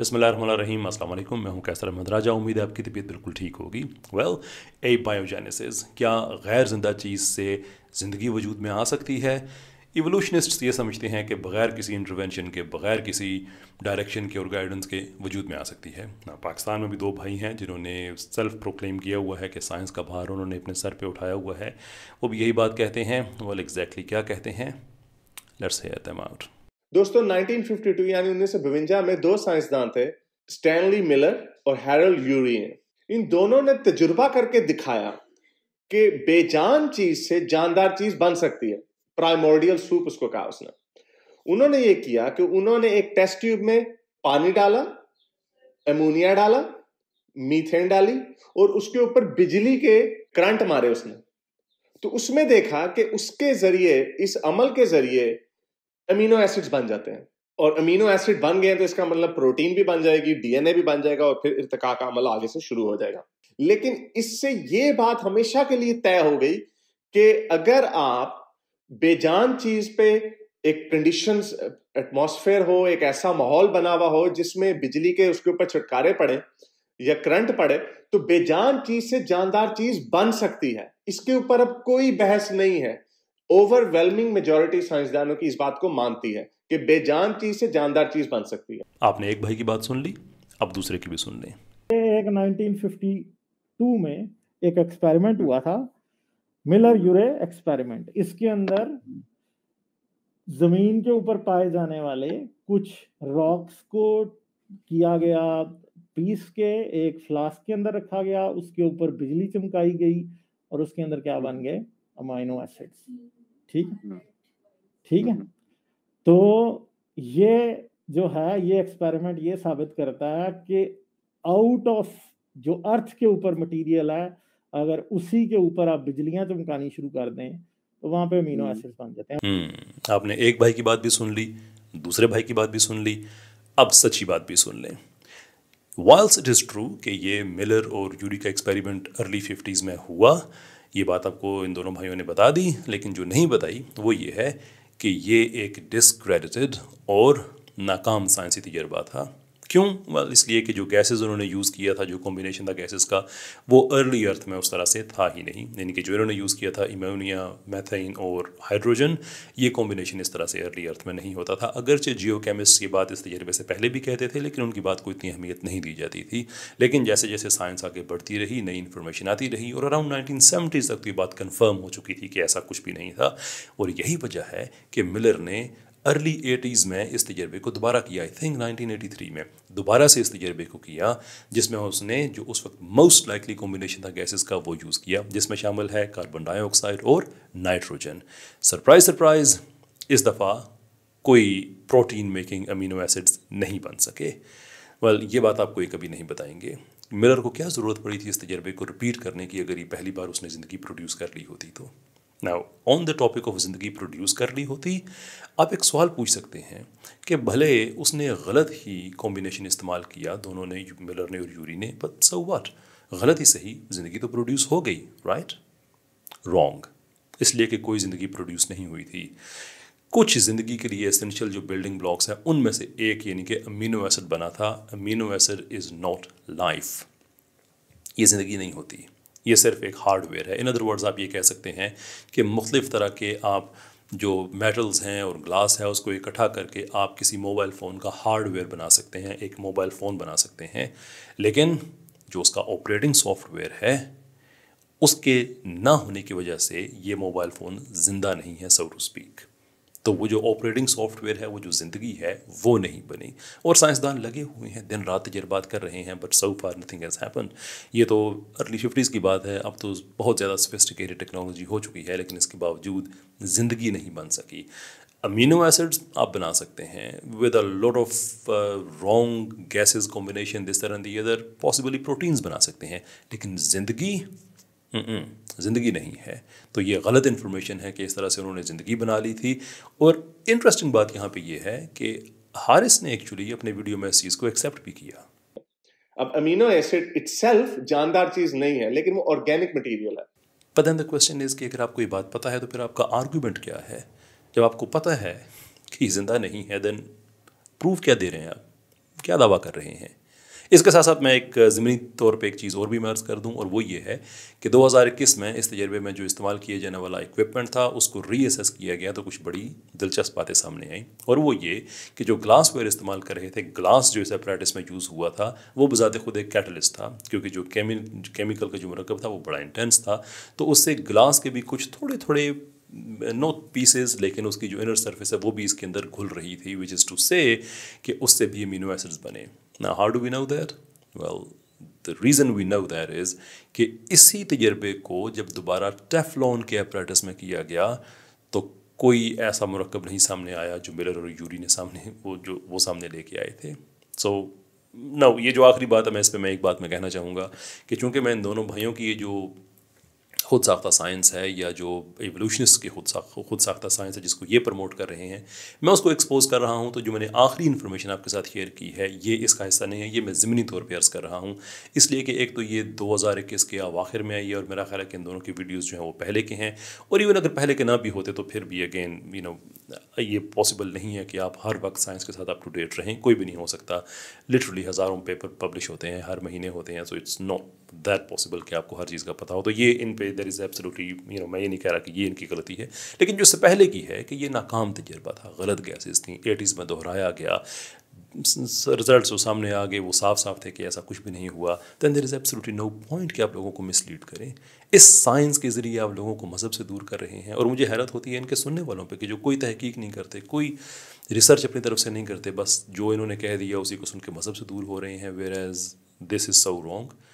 बसमिल मैं हूँ कैसर अहमद राजा उम्मीद है आपकी तबीयत बिल्कुल ठीक होगी वेल ए बायोजेनेसिस क्या गैर जिंदा चीज़ से ज़िंदगी वजूद में आ सकती है इवोल्यूशनिस्ट ये समझते हैं कि बगैर किसी इंटरवेंशन के बगैर किसी डायरेक्शन के और गाइडेंस के वजूद में आ सकती है हाँ, पाकिस्तान में भी दो भाई हैं जिन्होंने सेल्फ प्रोक्लेम किया हुआ है कि साइंस का भार उन्होंने अपने सर पे उठाया हुआ है वो भी यही बात कहते हैं वेल एग्जैक्टली क्या कहते हैं लेट्स हेयर दम आउट दोस्तों 1952 यानी उन्नीस सौ में दो साइंसदान थे स्टैनली मिलर और हैरल यूरिए इन दोनों ने तजुर्बा करके दिखाया कि बेजान चीज से जानदार चीज बन सकती है प्राइमोडियल सूप उसको कहा उसने उन्होंने ये किया कि उन्होंने एक टेस्ट ट्यूब में पानी डाला एमोनिया डाला मीथेन डाली और उसके ऊपर बिजली के करंट मारे उसने तो उसमें देखा कि उसके जरिए इस अमल के जरिए अमीनो एसिड्स बन जाते हैं और अमीनो एसिड बन गए तो इसका मतलब प्रोटीन भी बन जाएगी डीएनए भी बन जाएगा और फिर इरतका का अमल मतलब आगे से शुरू हो जाएगा लेकिन इससे ये बात हमेशा के लिए तय हो गई कि अगर आप बेजान चीज पे एक कंडीशन एटमोसफेयर हो एक ऐसा माहौल बना हुआ हो जिसमें बिजली के उसके ऊपर छुटकारे पड़े या करंट पड़े तो बेजान चीज से जानदार चीज बन सकती है इसके ऊपर अब कोई बहस नहीं है ओवरवेलमिंग मेजोरिटी साइंसदानों की इस बात को मानती है कि बेजान चीज से जानदार चीज बन सकती है आपने एक भाई की बात सुन ली अब दूसरे की भी सुन ली एक 1952 में एक एक्सपेरिमेंट हुआ था मिलर यूरे एक्सपेरिमेंट इसके अंदर जमीन के ऊपर पाए जाने वाले कुछ रॉक्स को किया गया पीस के एक फ्लास्क के अंदर रखा गया उसके ऊपर बिजली चमकाई गई और उसके अंदर क्या बन गए अमाइनो एसिड्स ठीक ठीक है तो ये जो है ये एक्सपेरिमेंट ये साबित करता है कि आउट ऑफ जो अर्थ के ऊपर मटेरियल है अगर उसी के ऊपर आप बिजलियां चमकानी तो शुरू कर दें तो वहां पे अमीनो हम्म। एसिड बन जाते हैं हम्म, आपने एक भाई की बात भी सुन ली दूसरे भाई की बात भी सुन ली अब सच्ची बात भी सुन लें वाइल्स इट इज़ ट्रू कि ये मिलर और यूरी का एक्सपेरिमेंट अर्ली फिफ्टीज़ में हुआ ये बात आपको इन दोनों भाइयों ने बता दी लेकिन जो नहीं बताई वो ये है कि ये एक डिसक्रेडिटेड और नाकाम साइंसी तजर्बा था क्यों well, इसलिए कि जो गैसेज उन्होंने यूज़ किया था जो कॉम्बिनेशन था गैसेज का वो अर्ली अर्थ में उस तरह से था ही नहीं यानी कि जो इन्होंने यूज़ किया था इमोनिया मैथाइन और हाइड्रोजन ये कॉम्बिनेशन इस तरह से अर्ली अर्थ में नहीं होता था अगरचे जियो केमिस्ट ये बात इस तजर्बे से पहले भी कहते थे लेकिन उनकी बात को इतनी अहमियत नहीं दी जाती थी लेकिन जैसे जैसे साइंस आगे बढ़ती रही नई इन्फॉर्मेशन आती रही और अराउंड नाइनटीन सेवेंटीज़ तक तो ये बात कन्फर्म हो चुकी थी कि ऐसा कुछ भी नहीं था और यही वजह है कि मिलर ने अर्ली एटीज़ में इस तजर्बे को दोबारा किया आई थिंक 1983 में दोबारा से इस तजर्बे को किया जिसमें उसने जो उस वक्त मोस्ट लाइकली कॉम्बिनेशन था गैसेस का वो यूज़ किया जिसमें शामिल है कार्बन डाइऑक्साइड और नाइट्रोजन सरप्राइज सरप्राइज इस दफ़ा कोई प्रोटीन मेकिंग अमीनो एसिड्स नहीं बन सके वल well, ये बात आपको ये कभी नहीं बताएंगे मिलर को क्या ज़रूरत पड़ी थी इस तजर्बे को रिपीट करने की अगर ये पहली बार उसने ज़िंदगी प्रोड्यूस कर ली होती तो now on the topic of ज़िंदगी प्रोड्यूस कर ली होती आप एक सवाल पूछ सकते हैं कि भले उसने गलत ही कॉम्बिनेशन इस्तेमाल किया दोनों ने मिलर ने और यूरी ने बट सो वाट गलत ही सही ज़िंदगी तो प्रोड्यूस हो गई राइट रॉन्ग इसलिए कि कोई ज़िंदगी प्रोड्यूस नहीं हुई थी कुछ ज़िंदगी के लिए एसेंशियल जो बिल्डिंग ब्लॉक्स हैं उनमें से एक यानी कि अमीनो एसिड बना था amino acid is not life ये ज़िंदगी नहीं होती ये सिर्फ एक हार्डवेयर है इन अदर वर्ड्स आप ये कह सकते हैं कि मुख्तफ तरह के आप जो मेटल्स हैं और ग्लास है उसको इकट्ठा करके आप किसी मोबाइल फ़ोन का हार्डवेयर बना सकते हैं एक मोबाइल फ़ोन बना सकते हैं लेकिन जो उसका ऑपरेटिंग सॉफ्टवेयर है उसके ना होने की वजह से ये मोबाइल फ़ोन ज़िंदा नहीं है सो टू स्पीक तो वो जो ऑपरेटिंग सॉफ्टवेयर है वो जो ज़िंदगी है वो नहीं बनी और साइंसदान लगे हुए हैं दिन रात तजर्बात कर रहे हैं but so far nothing has happen ये तो अर्ली फिफ्टीज़ की बात है अब तो बहुत ज़्यादा स्पेस्टिकेटेड टेक्नोलॉजी हो चुकी है लेकिन इसके बावजूद ज़िंदगी नहीं बन सकी अमीनो एसिड्स आप बना सकते हैं with a lot of wrong gases combination this तरह दी अदर पॉसिबली प्रोटीन्स बना सकते हैं लेकिन ज़िंदगी हम्म। ज़िंदगी नहीं है तो ये गलत इन्फॉर्मेशन है कि इस तरह से उन्होंने ज़िंदगी बना ली थी और इंटरेस्टिंग बात यहाँ पे ये है कि हारिस ने एक्चुअली अपने वीडियो में इस चीज़ को एक्सेप्ट भी किया अब अमीनो एसिड इटसेल्फ जानदार चीज़ नहीं है लेकिन वो ऑर्गेनिक मटीरियल है बट द क्वेश्चन इज़ कि अगर आपको ये बात पता है तो फिर आपका आर्ग्यूमेंट क्या है जब आपको पता है कि जिंदा नहीं है देन प्रूफ क्या दे रहे हैं आप क्या दावा कर रहे हैं इसके साथ साथ मैं एक ज़मीनी तौर पर एक चीज़ और भी मर्ज़ कर दूँ और वो ये है कि दो हज़ार इक्कीस में इस तजर्बे में जो इस्तेमाल किए जाने वाला इक्विपमेंट था उसको रीअसेस किया गया तो कुछ बड़ी दिलचस्प बातें सामने आई और वो ये कि जो ग्लासवेयर इस्तेमाल कर रहे थे ग्लास जो इस अपराटिस में यूज़ हुआ था वो बजाते खुद एक कैटलिस्ट था क्योंकि जो केमी केमिकल का जो मरकब था वो बड़ा इंटेंस था तो उससे ग्लास के भी कुछ थोड़े थोड़े नो पीसेज लेकिन उसकी जो इनर सरफेस है वो भी इसके अंदर घुल रही थी विच इज़ टू से कि उससे भी अमीनो एसिड्स बने Now, how do we know that? Well, the reason we know that is कि इसी तजर्बे को जब दोबारा टेफलॉन के अपराटस में किया गया तो कोई ऐसा मरकब नहीं सामने आया जो मिलर और यूरी ने सामने वो जो वो सामने लेके आए थे सो so, ना ये जो आखिरी बात है मैं इस पर मैं एक बात मैं कहना चाहूँगा कि चूँकि मैं इन दोनों भाइयों की ये जो खुद साख्ता साइंस है या जो एवोल्यूशनिस्ट की खुद खुद साख्ता साइंस है जिसको ये प्रमोट कर रहे हैं मैं उसको एक्सपोज कर रहा हूँ तो जो मैंने आखिरी इन्फॉर्मेशन आपके साथ शेयर की है ये इसका हिस्सा नहीं है ये मैं ज़मीनी तौर पर अर्ज़ कर रहा हूँ इसलिए कि एक तो ये दो हज़ार इक्कीस के आखिर में आई है और मेरा ख्याल है कि इन दोनों की वीडियोज़ जो हैं वो पहले के हैं और इवन अगर पहले के ना भी होते तो फिर भी अगेन यू नो ये पॉसिबल नहीं है कि आप हर वक्त साइंस के साथ अप टू डेट रहें कोई भी नहीं हो सकता लिटरली हज़ारों पेपर पब्लिश होते हैं हर महीने होते हैं so it's not that possible कि आपको हर चीज़ का पता हो तो ये इन पे there is absolutely you know मैं ये नहीं कह रहा कि ये इनकी गलती है लेकिन जो इससे पहले की है कि ये नाकाम तजर्बा था गलत गैसेज थी एटीज़ में दोहराया गया रिजल्ट जो सामने आ गए वो साफ साफ थे कि ऐसा कुछ भी नहीं हुआ then there is absolutely no point कि आप लोगों को मिसलीड करें इस साइंस के ज़रिए आप लोगों को मज़हब से दूर कर रहे हैं और मुझे हैरत होती है इनके सुनने वालों पर कि जो कोई तहकीक नहीं करते कोई रिसर्च अपनी तरफ से नहीं करते बस जो इन्होंने कह दिया उसी को सुन के मज़हब से दूर हो रहे हैं whereas this is so wrong